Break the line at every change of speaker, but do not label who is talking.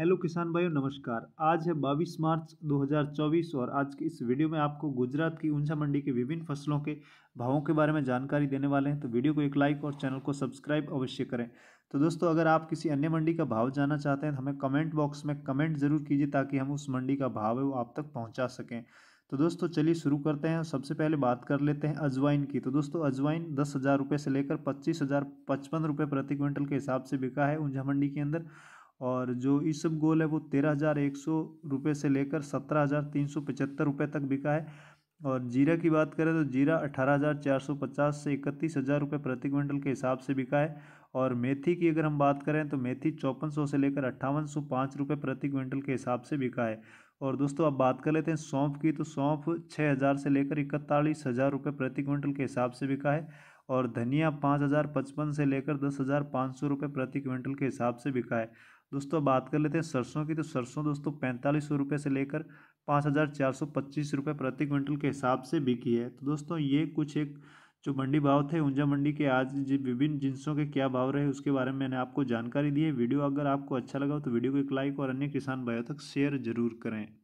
hello किसान भाइयों नमस्कार आज है बाईस मार्च 2024 और आज की इस वीडियो में आपको गुजरात की ऊंचा मंडी के विभिन्न फसलों के भावों के बारे में जानकारी देने वाले हैं तो वीडियो को एक लाइक और चैनल को सब्सक्राइब अवश्य करें तो दोस्तों अगर आप किसी अन्य मंडी का भाव जानना चाहते हैं तो हमें कमेंट बॉक्स में कमेंट ज़रूर कीजिए ताकि हम उस मंडी का भाव है वो आप तक पहुँचा सकें तो दोस्तों चलिए शुरू करते हैं सबसे पहले बात कर लेते हैं अजवाइन की तो दोस्तों अजवाइन दस हज़ार रुपये से लेकर पच्चीस हज़ार पचपन रुपये प्रति क्विंटल के हिसाब से बिका है ऊंझा मंडी के अंदर और जो इस सब गोल है वो तेरह हज़ार एक सौ रुपये से लेकर सत्रह हज़ार तीन सौ पचहत्तर रुपये तक बिका है और जीरा की बात करें तो जीरा अठारह हज़ार चार सौ पचास से इकतीस हज़ार रुपये प्रति क्विंटल के हिसाब से बिका है और मेथी की अगर हम बात करें तो मेथी चौपन सौ से लेकर अट्ठावन सौ पाँच रुपये प्रति क्विंटल के हिसाब से बिका है और दोस्तों अब बात कर लेते हैं सौंफ की तो सौंफ छः हज़ार से लेकर इकतालीस हज़ार रुपये प्रति क्विंटल के हिसाब से बिका है और धनिया पाँच हज़ार पचपन से लेकर दस हज़ार पाँच सौ रुपये प्रति क्विंटल के हिसाब से बिका है दोस्तों बात कर लेते हैं सरसों की तो सरसों दोस्तों पैंतालीस सौ रुपये से लेकर पाँच हज़ार चार सौ पच्चीस रुपये प्रति क्विंटल के हिसाब से बिकी है तो दोस्तों ये कुछ एक जो मंडी भाव थे ऊंजा मंडी के आज जी विभिन्न जिनसों के क्या भाव रहे उसके बारे में मैंने आपको जानकारी दी है वीडियो अगर आपको अच्छा लगा तो वीडियो को एक लाइक और अन्य किसान भाइयों तक शेयर जरूर करें